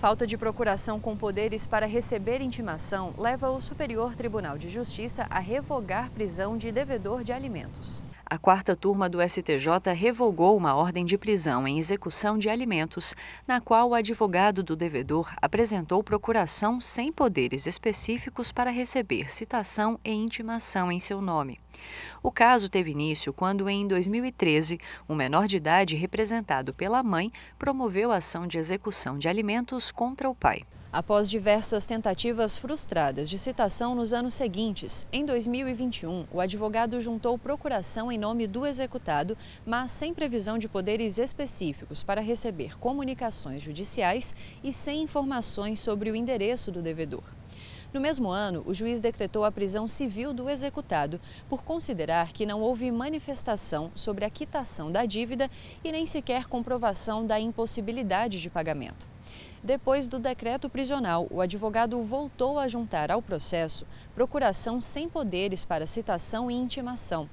Falta de procuração com poderes para receber intimação leva o Superior Tribunal de Justiça a revogar prisão de devedor de alimentos a quarta turma do STJ revogou uma ordem de prisão em execução de alimentos, na qual o advogado do devedor apresentou procuração sem poderes específicos para receber citação e intimação em seu nome. O caso teve início quando, em 2013, um menor de idade representado pela mãe promoveu ação de execução de alimentos contra o pai. Após diversas tentativas frustradas de citação nos anos seguintes, em 2021, o advogado juntou procuração em nome do executado, mas sem previsão de poderes específicos para receber comunicações judiciais e sem informações sobre o endereço do devedor. No mesmo ano, o juiz decretou a prisão civil do executado por considerar que não houve manifestação sobre a quitação da dívida e nem sequer comprovação da impossibilidade de pagamento. Depois do decreto prisional, o advogado voltou a juntar ao processo procuração sem poderes para citação e intimação.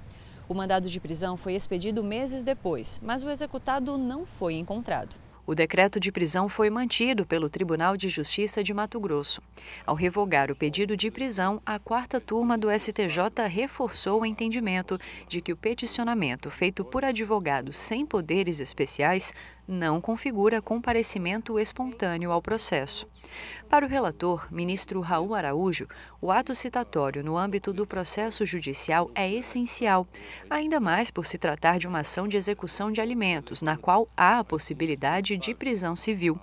O mandado de prisão foi expedido meses depois, mas o executado não foi encontrado. O decreto de prisão foi mantido pelo Tribunal de Justiça de Mato Grosso. Ao revogar o pedido de prisão, a quarta turma do STJ reforçou o entendimento de que o peticionamento feito por advogado sem poderes especiais não configura comparecimento espontâneo ao processo. Para o relator, ministro Raul Araújo, o ato citatório no âmbito do processo judicial é essencial, ainda mais por se tratar de uma ação de execução de alimentos, na qual há a possibilidade de prisão civil.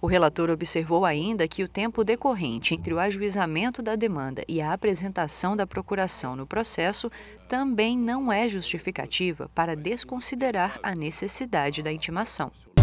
O relator observou ainda que o tempo decorrente entre o ajuizamento da demanda e a apresentação da procuração no processo também não é justificativa para desconsiderar a necessidade da intimação.